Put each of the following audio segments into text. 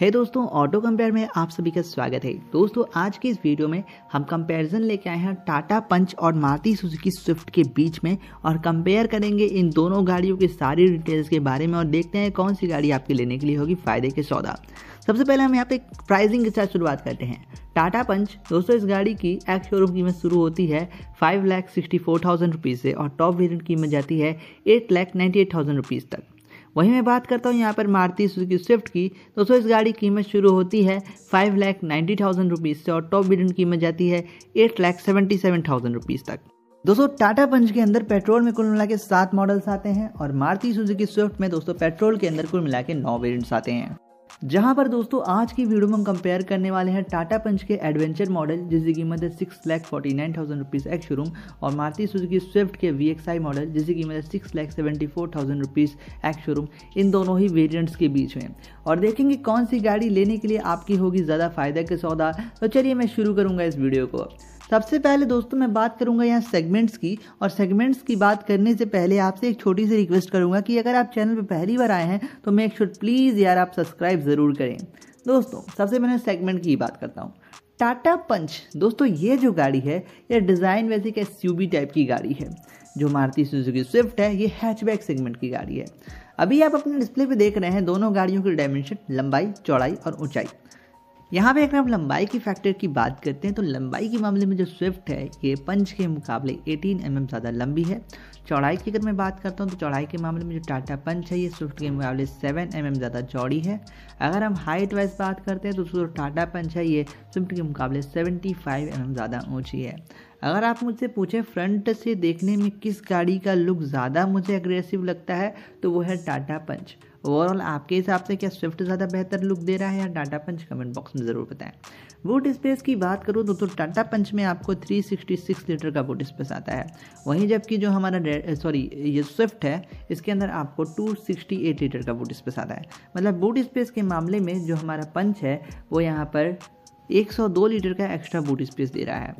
हे hey दोस्तों auto compare में आप सभी का स्वागत है दोस्तों आज के इस वीडियो में हम कंपैरिजन लेके आए हैं टाटा पंच और मारुति सुजुकी स्विफ्ट के बीच में और कंपेयर करेंगे इन दोनों गाड़ियों के सारी डिटेल्स के बारे में और देखते हैं कौन सी गाड़ी आपके लेने के लिए होगी फायदे के सौदा सबसे पहले हम यहाँ पे प्राइजिंग के साथ शुरुआत करते हैं टाटा पंच दोस्तों इस गाड़ी की एक्स शोरूम कीमत शुरू होती है five lakh sixty four thousand rupees से और टॉप वेरियंट कीमत जाती है eight lakh ninety eight thousand rupees तक वहीं मैं बात करता हूँ यहाँ पर मारुति सुजुकी स्विफ्ट की दोस्तों इस गाड़ी की कीमत शुरू होती है five lakh ninety thousand rupees से और टॉप बिलियन कीमत जाती है eight lakh seventy seven thousand rupees तक दोस्तों टाटा पंच के अंदर पेट्रोल में कुल मिला के सात मॉडल्स आते हैं और मारुति सुजुकी स्विफ्ट में दोस्तों पेट्रोल के अंदर कुल मिला के नौ वेरियंट्स आते हैं जहां पर दोस्तों आज की वीडियो में हम कंपेयर करने वाले हैं टाटा पंच के एडवेंचर मॉडल जिसकी कीमत है six lakh forty nine thousand rupees ex showroom और मारुति सुजुकी स्विफ्ट के वी एक्स आई मॉडल जिसकी कीमत है six lakh seventy four thousand rupees ex showroom इन दोनों ही वेरियंट्स के बीच में और देखेंगे कौन सी गाड़ी लेने के लिए आपकी होगी ज़्यादा फायदा के सौदा तो चलिए मैं शुरू करूँगा इस वीडियो को सबसे तो पहले दोस्तों मैं बात करूंगा यहाँ सेगमेंट्स की और सेगमेंट्स की बात करने से पहले आपसे एक छोटी सी रिक्वेस्ट करूंगा कि अगर आप चैनल पर पहली बार आए हैं तो मेक शुड प्लीज़ यार आप सब्सक्राइब ज़रूर करें दोस्तों सबसे पहले सेगमेंट की बात करता हूँ टाटा पंच दोस्तों ये जो गाड़ी है ये डिज़ाइन वैसे कि एस टाइप की गाड़ी है जो मारुति सुजुकी स्विफ्ट है ये हैचबैक सेगमेंट की गाड़ी है अभी आप अपने डिस्प्ले पे देख रहे हैं दोनों गाड़ियों की डायमेंशन लंबाई चौड़ाई और ऊंचाई यहाँ पे अगर हम लंबाई की फैक्टर की बात करते हैं तो लंबाई के मामले में जो स्विफ्ट है ये पंच के मुकाबले 18 एम mm ज़्यादा लंबी है चौड़ाई की अगर मैं बात करता हूँ तो चौड़ाई के मामले में जो टाटा पंच है ये स्विफ्ट के मुकाबले 7 एम mm ज़्यादा चौड़ी है अगर हम हाइट वाइज बात करते हैं तो जो टाटा पंच है ये स्विफ्ट के मुकाबले सेवेंटी फाइव mm ज़्यादा ऊँची है अगर आप मुझसे पूछें फ्रंट से देखने में किस गाड़ी का लुक ज़्यादा मुझे अग्रेसिव लगता है तो वो है टाटा पंच ओवरऑल आपके हिसाब से क्या स्विफ्ट ज़्यादा बेहतर लुक दे रहा है या टाटा पंच कमेंट बॉक्स में ज़रूर बताएं बूट स्पेस की बात करूँ तो, तो टाटा पंच में आपको 366 लीटर का बूट स्पेस आता है वहीं जबकि जो हमारा सॉरी eh, ये स्विफ्ट है इसके अंदर आपको 268 लीटर का बूट स्पेस आता है मतलब बूट स्पेस के मामले में जो हमारा पंच है वो यहाँ पर 102 लीटर का एक्स्ट्रा बूट स्पेस दे रहा है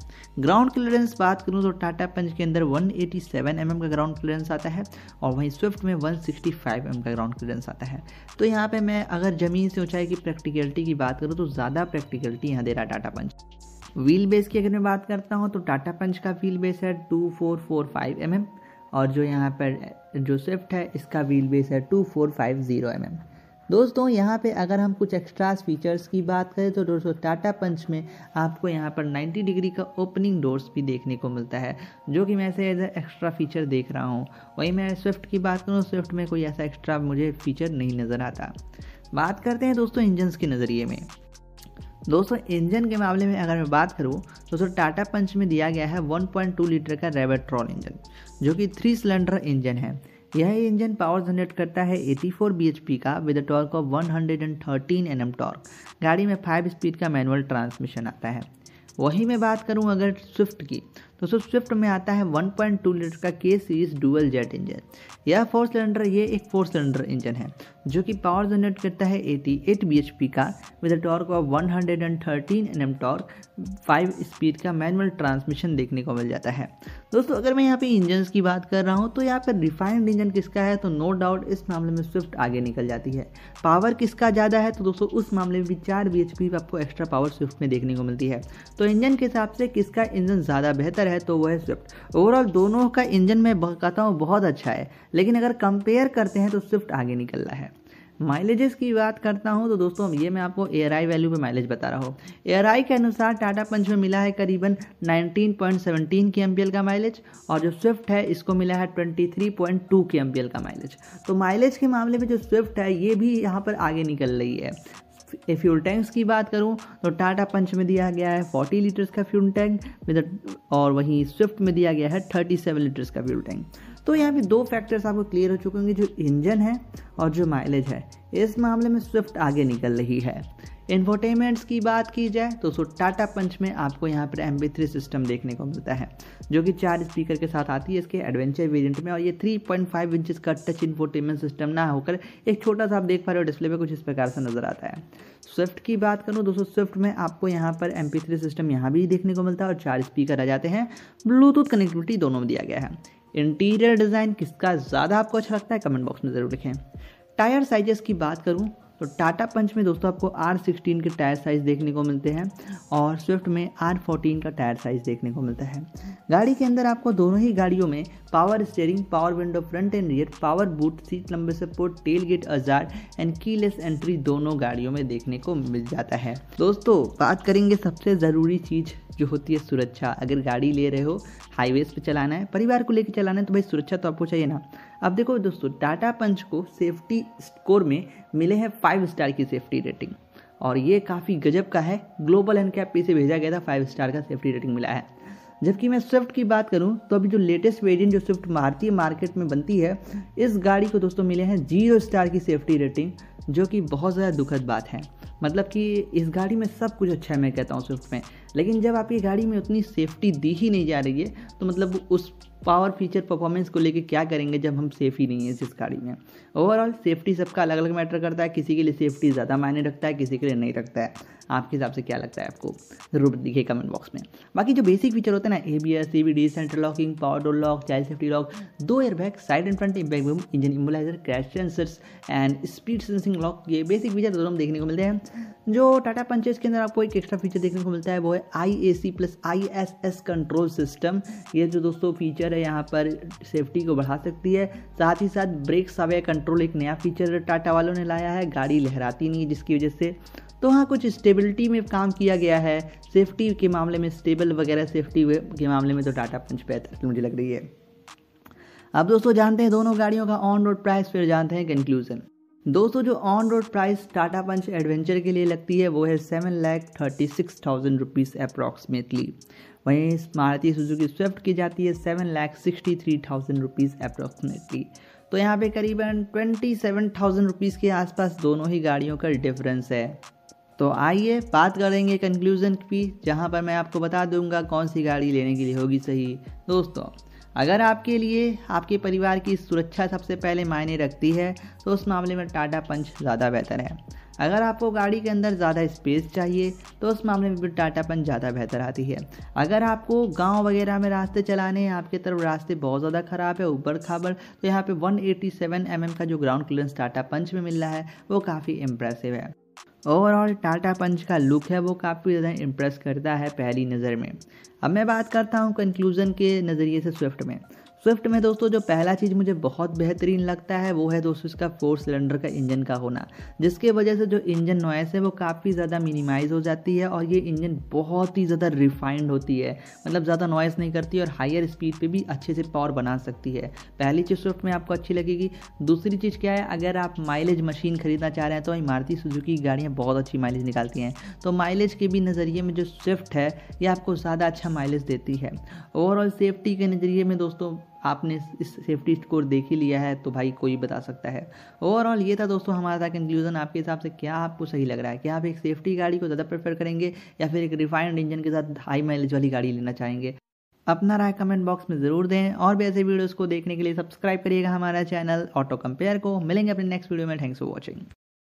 ग्राउंड क्लियरेंस बात करूँ तो टाटा पंच के अंदर 187 एम का ग्राउंड क्लियरेंस आता है और वहीं स्विफ्ट में 165 एम का ग्राउंड क्लियरेंस आता है तो यहाँ पे मैं अगर ज़मीन से ऊंचाई की प्रैक्टिकलिटी की बात करूँ तो ज़्यादा प्रैक्टिकलिटी यहाँ दे रहा है टाटा पंच व्हील बेस की अगर मैं बात करता हूँ तो टाटा पंच का व्हील बेस है two four four five M M और जो यहाँ पर जो स्विफ्ट है इसका व्हील बेस है two four five zero M M दोस्तों यहाँ पे अगर हम कुछ एक्स्ट्रा फीचर्स की बात करें तो दोस्तों टाटा पंच में आपको यहाँ पर 90 डिग्री का ओपनिंग डोर्स भी देखने को मिलता है जो कि मैं ऐसे एज एक्स्ट्रा फीचर देख रहा हूँ वहीं मैं स्विफ्ट की बात करूँ स्विफ्ट में कोई ऐसा एक्स्ट्रा मुझे फीचर नहीं नज़र आता बात करते हैं दोस्तों इंजन के नज़रिए में दोस्तों इंजन के मामले में अगर मैं बात करूँ तो दोस्तों टाटा पंच में दिया गया है 1.2 लीटर का रेबेट्रॉल इंजन जो कि थ्री सिलेंडर इंजन है यह इंजन पावर जनरेट करता है 84 पी का with torque of 113 M torque गाड़ी में फाइव स्पीड का मैनुअल ट्रांसमिशन आता है वहीं मैं बात करूं अगर स्विफ्ट की दोस्तों स्विफ्ट में आता है 1.2 लीटर का K series dual jet engine यह फोर सिलेंडर ये एक फोर सिलेंडर इंजन है जो कि पावर जनरेट करता है 88 एट का with torque of 113 nm torque 5 speed का मैनुअल ट्रांसमिशन देखने को मिल जाता है दोस्तों अगर मैं यहाँ पे इंजन की बात कर रहा हूँ तो यहाँ पर रिफाइंड इंजन किसका है तो नो डाउट इस मामले में स्विफ्ट आगे निकल जाती है पावर किसका ज़्यादा है तो दोस्तों उस मामले में भी चार बी आपको एक्स्ट्रा पावर स्विफ्ट में देखने को मिलती है तो इंजन के हिसाब से किसका इंजन ज़्यादा बेहतर अगर है तो वह स्विफ्ट ओवरऑल दोनों का इंजन मैं कहता हूँ बहुत अच्छा है लेकिन अगर कंपेयर करते हैं तो स्विफ्ट आगे निकल रहा है माइलेजेस की बात करता हूँ तो दोस्तों ये मैं आपको ए वैल्यू पे माइलेज बता रहा हूँ ए के अनुसार टाटा पंच में मिला है करीबन 19.17 के एम का माइलेज और जो स्विफ्ट है इसको मिला है 23.2 के एम का माइलेज तो माइलेज के मामले में जो स्विफ्ट है ये भी यहाँ पर आगे निकल रही है फ्यूल टैंक्स की बात करूं तो टाटा पंच में दिया गया है 40 लीटर्स का फ्यूल टैंक और वहीं स्विफ्ट में दिया गया है 37 लीटर्स का फ्यूल टैंक तो यहाँ पे दो फैक्टर्स आपको क्लियर हो चुके होंगे जो इंजन है और जो माइलेज है इस मामले में स्विफ्ट आगे निकल रही है इन्फोटेनमेंट्स की बात की जाए तो सो टाटा पंच में आपको यहाँ पर एम थ्री सिस्टम देखने को मिलता है जो कि चार स्पीकर के साथ आती है इसके एडवेंचर वेरिएंट में और ये 3.5 पॉइंट इंचज का टच इन्फोटेनमेंट सिस्टम ना होकर एक छोटा सा आप देख पा रहे हो डिस्प्ले में कुछ इस प्रकार से नजर आता है स्विफ्ट की बात करूँ दोस्तों स्विफ्ट में आपको यहाँ पर एम थ्री सिस्टम यहाँ भी देखने को मिलता है और चार स्पीकर आ जाते हैं ब्लूटूथ कनेक्टिविटी दोनों में दिया गया है इंटीरियर डिज़ाइन किसका ज़्यादा आपको अच्छा लगता है कमेंट बॉक्स में ज़रूर लिखें टायर साइजेस की बात करूँ तो टाटा पंच में दोस्तों आपको आर सिक्सटीन के टायर साइज़ देखने को मिलते हैं और स्विफ्ट में आर फोर्टीन का टायर साइज़ देखने को मिलता है गाड़ी के अंदर आपको दोनों ही गाड़ियों में power steering power window front and rear power boot seat lumbar support tail gate ajar and keyless entry दोनों गाड़ियों में देखने को मिल जाता है दोस्तों बात करेंगे सबसे ज़रूरी चीज़ जो होती है सुरक्षा अगर गाड़ी ले रहे हो हाईवेज पर चलाना है परिवार को लेकर चलाना है तो भाई सुरक्षा तो आपको चाहिए ना अब देखो दोस्तों टाटा पंच को सेफ्टी स्कोर में मिले हैं फाइव स्टार की सेफ्टी रेटिंग और ये काफ़ी गजब का है ग्लोबल एंड कैप से भेजा गया था फाइव स्टार का सेफ्टी रेटिंग मिला है जबकि मैं स्विफ्ट की बात करूं तो अभी जो लेटेस्ट वेरिएंट जो स्विफ्ट भारतीय मार्केट में बनती है इस गाड़ी को दोस्तों मिले हैं जीरो स्टार की सेफ्टी रेटिंग जो कि बहुत ज़्यादा दुखद बात है मतलब कि इस गाड़ी में सब कुछ अच्छा है मैं कहता हूँ स्विफ्ट में लेकिन जब आपकी गाड़ी में उतनी सेफ्टी दी ही नहीं जा रही है तो मतलब उस पावर फीचर परफॉर्मेंस को लेके क्या करेंगे जब हम सेफ ही नहीं है इस गाड़ी में ओवरऑल सेफ्टी सबका अलग अलग मैटर करता है किसी के लिए सेफ्टी ज़्यादा मायने रखता है किसी के लिए नहीं रखता है आपके हिसाब से क्या लगता है आपको ज़रूर दिखे कमेंट बॉक्स में बाकी जो बेसिक फीचर होते हैं ना A B S C B D central locking power door lock child safety lock दो airbag side and front impact beam engine immobiliser crash sensors and speed sensing lock ये basic feature दोनों देखने को मिलते हैं जो टाटा पंचेस के अंदर आपको एक एक्स्ट्रा फीचर देखने को मिलता है वो है I A C plus I S S control system ये जो दोस्तों फीचर फीचर है यहाँ पर सेफ्टी को बढ़ा सकती है साथ ही साथ ब्रेक सावे कंट्रोल एक नया फीचर टाटा वालों ने लाया है गाड़ी लहराती नहीं है जिसकी वजह से तो हाँ कुछ स्टेबिलिटी में काम किया गया है सेफ्टी के मामले में स्टेबल वगैरह सेफ्टी के मामले में तो टाटा पंच बेहतर मुझे लग रही है अब दोस्तों जानते हैं दोनों गाड़ियों का ऑन रोड प्राइस फिर जानते हैं कंक्लूजन दोस्तों जो on road price Tata Punch adventure के लिए लगती है वो है seven lakh thirty six thousand rupees approximately वहीं मारुति सुजुकी स्विफ्ट की जाती है seven lakh sixty three thousand rupees approximately तो यहाँ पे करीबन ट्वेंटी सेवन थाउजेंड रुपीज़ के आसपास दोनों ही गाड़ियों का डिफरेंस है तो आइए बात करेंगे कंक्लूज़न की जहाँ पर मैं आपको बता दूंगा कौन सी गाड़ी लेने के लिए होगी सही दोस्तों अगर आपके लिए आपके परिवार की सुरक्षा सबसे पहले मायने रखती है तो उस मामले में टाटा पंच ज़्यादा बेहतर है अगर आपको गाड़ी के अंदर ज़्यादा स्पेस चाहिए तो उस मामले में भी टाटा पंच ज़्यादा बेहतर आती है अगर आपको गांव वगैरह में रास्ते चलाने हैं आपके तरफ रास्ते बहुत ज़्यादा ख़राब है ऊबड़ खाबड़ तो यहाँ पे 187 एम mm का जो ग्राउंड क्लियरेंस टाटा पंच में मिल रहा है वो काफ़ी इम्प्रेसिव है ओवरऑल टाटा पंच का लुक है वो काफ़ी ज़्यादा इम्प्रेस करता है पहली नज़र में अब मैं बात करता हूँ कंक्लूज़न के नज़रिए से स्विफ्ट में स्विफ्ट में दोस्तों जो पहला चीज़ मुझे बहुत बेहतरीन लगता है वो है दोस्तों इसका फोर सिलेंडर का इंजन का होना जिसके वजह से जो इंजन नॉइस है वो काफ़ी ज़्यादा मिनिमाइज हो जाती है और ये इंजन बहुत ही ज़्यादा रिफाइंड होती है मतलब ज़्यादा नॉइस नहीं करती और हायर स्पीड पर भी अच्छे से पावर बना सकती है पहली चीज़ स्विफ्ट में आपको अच्छी लगेगी दूसरी चीज़ क्या है अगर आप माइलेज मशीन खरीदना चाह रहे हैं तो इमारती सुजुकी की गाड़ियाँ बहुत अच्छी माइलेज निकालती हैं तो माइलेज के भी नज़रिए में जो स्विफ्ट है ये आपको ज़्यादा अच्छा माइलेज देती है ओवरऑल सेफ्टी के नज़रिए में दोस्तों आपने इस सेफ्टी स्कोर देख ही लिया है तो भाई कोई बता सकता है ओवरऑल ये था दोस्तों हमारा था कंक्लूजन आपके हिसाब से क्या आपको सही लग रहा है क्या आप एक सेफ्टी गाड़ी को ज़्यादा प्रेफर करेंगे या फिर एक रिफाइंड इंजन के साथ हाई माइलेज वाली गाड़ी लेना चाहेंगे अपना राय कमेंट बॉक्स में ज़रूर दें और भी ऐसे वीडियोज़ को देखने के लिए सब्सक्राइब करिएगा हमारा चैनल ऑटो कंपेयर को मिलेंगे अपने नेक्स्ट वीडियो में थैंक्स फॉर वॉचिंग